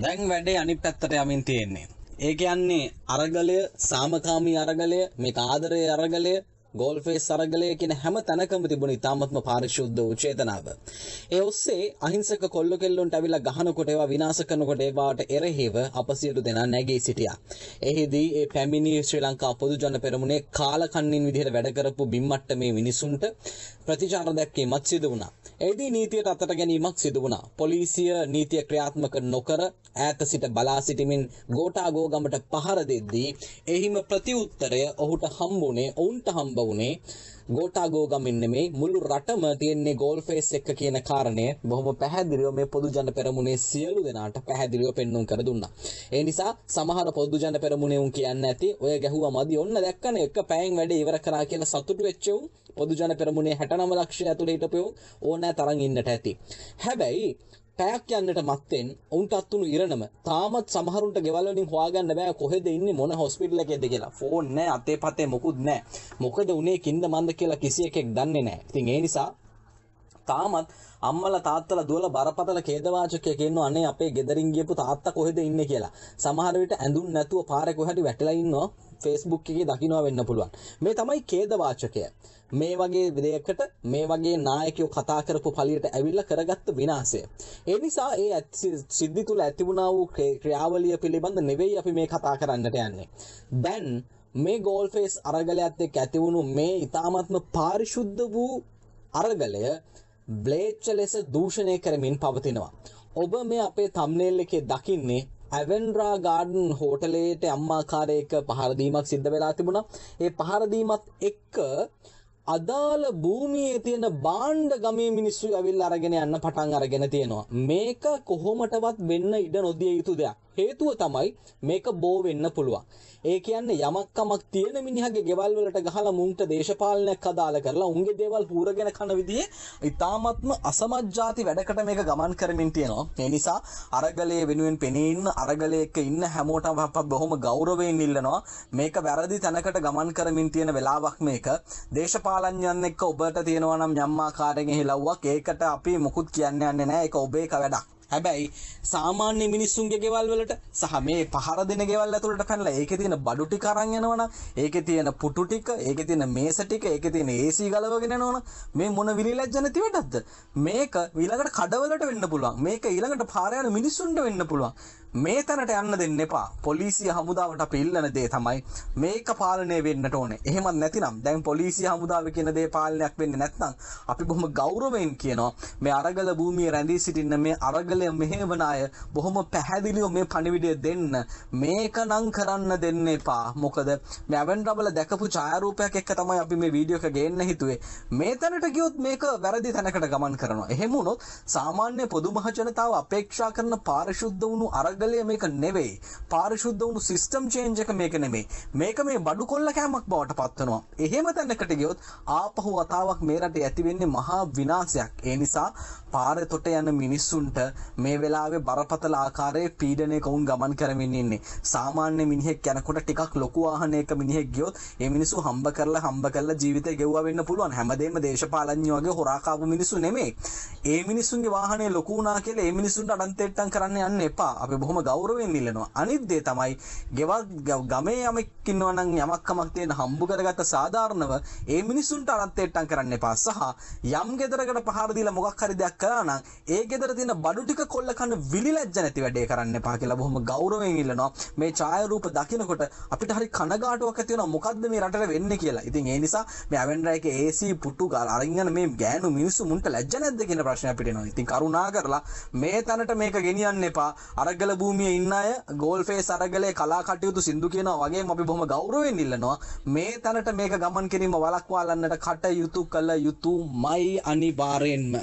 දැන් වැඩේ අනිත් පැත්තට යමින් තියෙන්නේ. ඒ කියන්නේ අරගලය සාමකාමී අරගලය මේ ආදරයේ අරගලය ගෝල්ෆේ සරගලය කියන හැම තැනකම තිබුණ ඉතාමත්ම පාරිශුද්ධ වූ චේතනාව. ඒ ඔස්සේ අහිංසක කොල්ල කෙල්ලොන්ට ඇවිල්ලා ගහනකොට ඒවා විනාශ කරනකොට ඒවාට එරෙහිව අප සියලු දෙනා නැගී සිටියා. එෙහිදී ඒ පැමිණි ශ්‍රී ලංකා පොදු ජන පෙරමුණේ කාලකන්ණින් විදිහට වැඩ කරපු බිම්මට්ටමේ මිනිසුන්ට ප්‍රතිචාර දැක්වීමක් සිදු වුණා. එෙහිදී නීතියට අතට ගැනීමක් සිදු වුණා. පොලිසිය නීතිය ක්‍රියාත්මක නොකර ඈත සිට බලා සිටමින් ගෝඨාගෝගමට පහර දෙද්දී එහිම ප්‍රතිඋත්තරය ඔහුට හම්බුනේ ඔවුන්ට හම්බ හම්බ වුණේ ගෝටාගෝ ගමින් නෙමෙයි මුළු රටම තියෙන්නේ ගෝල් ෆේස් එක කියන කාරණය බොහොම පැහැදිලිව මේ පොදු ජන පෙරමුණේ සියලු දෙනාට පැහැදිලිව පෙන්වුම් කර දුන්නා. ඒ නිසා සමහර පොදු ජන පෙරමුණේ උන් කියන්නේ නැති ඔය ගැහුවා මදි ඔන්න දැක්කනේ එක පැයෙන් වැඩේ ඉවර කරා කියලා සතුටු වෙච්ච උන් පොදු ජන පෙරමුණේ 69 ලක්ෂය ඇතුළේ හිටපු ඕනෑ තරම් ඉන්නට ඇති. හැබැයි පැයක් යන්නට මත්තෙන් ඔවුන්ට අත්තුණු ඉරණම තාමත් සමහරුන්ට ගෙවල්වලින් හොයාගන්න බෑ කොහෙද ඉන්නේ මොන හොස්පිටල් එකේද කියලා ෆෝන් නෑ අතේ පතේ මොකුත් නෑ මොකද උනේ කින්ද මන්ද කියලා කිසි එකෙක් දන්නේ නෑ ඉතින් ඒ නිසා තාමත් අම්මල තාත්තල දුවල බරපතල කේදවාචකය කියනවා අනේ අපේ ගෙදරින් ගියපු තාත්තා කොහෙද ඉන්නේ කියලා. සමහර විට ඇඳුම් නැතුව පාරේ කොහරි වැටලා ඉන්නවා Facebook එකේ දකින්න වෙන්න පුළුවන්. මේ තමයි ඛේදවාචකය. මේ වගේ දෙයකට මේ වගේ නායකයෝ කතා කරපු පළියට ඇවිල්ලා කරගත්ත විනාශය. ඒ නිසා ඒ සිද්ධි තුල ඇති වුණා වූ ක්‍රියාවලිය පිළිබඳ නෙවෙයි අපි මේ කතා කරන්නට යන්නේ. දැන් මේ ගෝල් ෆේස් අරගලයත් එක්ක ඇති වුණු මේ ඊ타මත්ම පාරිශුද්ධ වූ අරගලය බ්ලේච්ච ලෙස දූෂණය කරමින් පවතිනවා. ඔබ මේ අපේ තම්නේල් එකේ දකින්නේ ඇවෙන්ඩ්‍රා ගාඩන් හෝටලේට අම්මාකාරයක පහරදීමක් සිද්ධ වෙලා තිබුණා ඒ පහරදීමත් එක්ක අදාළ භූමියේ තියෙන බාණ්ඩ ගමේ මිනිස්සු ඇවිල්ලා අරගෙන යන්න පටන් අරගෙන තියෙනවා මේක කොහොමටවත් වෙන්න ඉඩ නොදිය යුතු දෙයක් හේතුව තමයි මේක බෝ වෙන්න පුළුවන්. ඒ කියන්නේ යමක් කමක් තියෙන මිනිහගේ ගෙවල් වලට ගහලා මුන්ට දේශපාලනයක් අදාළ කරලා උන්ගේ දේවල් පූරගෙන කන විදිහේ ඊ타මත්ම අසමත් ಜಾති වැඩකට මේක ගමන් කරමින් තියෙනවා. ඒ නිසා අරගලයේ වෙනුවෙන් පෙනී ඉන්න අරගලයක ඉන්න හැමෝටම බොහොම ගෞරවයෙන් ඉල්ලනවා. මේක වැරදි තැනකට ගමන් කරමින් තියෙන වෙලාවක් මේක. දේශපාලනඥයන් එක්ක ඔබට තියෙනවා නම් යම් ආකාරයෙන් හිලව්වක් ඒකට අපි මුකුත් කියන්නේ නැහැ. ඒක ඔබේ වැඩක්. හැබැයි සාමාන්‍ය මිනිස්සුන්ගේ ගෙවල් වලට සහ මේ පහර දෙන ගෙවල් ඇතුළට පැනලා ඒකේ තියෙන බඩු ටික අරන් යනවනම් ඒකේ තියෙන පුටු ටික ඒකේ තියෙන මේස ටික ඒකේ තියෙන AC ගලවගෙන යනවනම් මේ මොන විලිලැජ්ජ නැති වැඩක්ද මේක ඊළඟට කඩවලට වෙන්න පුළුවන් මේක ඊළඟට පාර යන මිනිස්සුන්ට වෙන්න පුළුවන් මේ තැනට යන්න දෙන්න එපා පොලිසිය හමුදාවට අපි ඉල්ලන දේ තමයි මේක පාලනය වෙන්නට ඕනේ එහෙමත් නැතිනම් දැන් පොලිසිය හමුදාව කියන දේ පාලනයක් වෙන්නේ නැත්නම් අපි බොහොම ගෞරවයෙන් කියනවා මේ අරගල භූමිය රැඳී සිටින්න මේ අරගල පරිපාලනය මෙහෙවන අය බොහොම පැහැදිලිව මේ පණිවිඩය දෙන්න මේක නම් කරන්න දෙන්න එපා මොකද මැවන් රබල දැකපු ඡායාරූපයක් එක්ක තමයි අපි මේ වීඩියෝ එක ගේන්න හිතුවේ මේ තැනට ගියොත් මේක වැරදි තැනකට ගමන් කරනවා එහෙම වුණොත් සාමාන්‍ය පොදු මහජනතාව අපේක්ෂා කරන පාරිශුද්ධ වුණු අරගලය මේක නෙවෙයි පාරිශුද්ධ වුණු සිස්ටම් චේන්ජ් එක මේක නෙමෙයි මේක මේ බඩු කොල්ල කෑමක් බවට පත්වනවා එහෙම තැනකට ගියොත් ආපහු වතාවක් මේ රටේ ඇති වෙන්නේ මහා විනාශයක් ඒ නිසා පාරේ තොට යන මිනිස්සුන්ට මේ වෙලාවේ බරපතල ආකාරයේ පීඩනයක වුන් ගමන් කරමින් ඉන්නේ. සාමාන්‍ය මිනිහෙක් යනකොට ටිකක් ලොකු වාහනයක මිනිහෙක් ගියොත් ඒ මිනිස්සු හම්බ කරලා හම්බ කරලා ජීවිතය ගෙවුවා වෙන්න පුළුවන්. හැමදේම දේශපාලඥයෝ වගේ හොරා කාපු මිනිස්සු නෙමෙයි. ඒ මිනිස්සුන්ගේ වාහනේ ලොකු වුණා කියලා ඒ මිනිස්සුන්ට අඩන්තෙට්ටම් කරන්න යන්න එපා. අපි බොහොම ගෞරවයෙන් ඉල්ලනවා. අනිත් දේ තමයි ගෙවල් ගමේ යමෙක් ඉන්නවා නම් යමක් කමක් තියෙන හම්බ කරගත්ත සාධාරණව ඒ මිනිස්සුන්ට අඩන්තෙට්ටම් කරන්න එපා. සහ යම් ගෙදරකට පහර දීලා මොකක් හරි දෙයක් කරා නම් ඒ ගෙදර තියෙන බඩු ටික ඒක කොල්ල කන විලිලැජ්ජ නැති වැඩේ කරන්න එපා කියලා බොහොම ගෞරවයෙන් ඉල්ලනවා මේ ඡායාරූප දකිනකොට අපිට හරි කනගාටුවක් ඇති වෙනවා මොකද්ද මේ රටට වෙන්නේ කියලා. ඉතින් ඒ නිසා මේ ඇවෙන්ඩර් එකේ AC පුටු ගාලා අරගෙන මේ ගෑනු මිනිස්සු මුන්ට ලැජ්ජ නැද්ද කියන ප්‍රශ්නය අපිට එනවා. ඉතින් කරුණා කරලා මේ තැනට මේක ගෙනියන්න එපා. අරගල භූමියේ ඉන්න අය ගෝල් ෆේස් අරගලේ කලා කටයුතු සින්දු කියනවා වගේම අපි බොහොම ගෞරවයෙන් ඉල්ලනවා මේ තැනට මේක ගමන් කිරීම වළක්වාලන්නට කටයුතු කළ යුතුමයි අනිවාර්යෙන්ම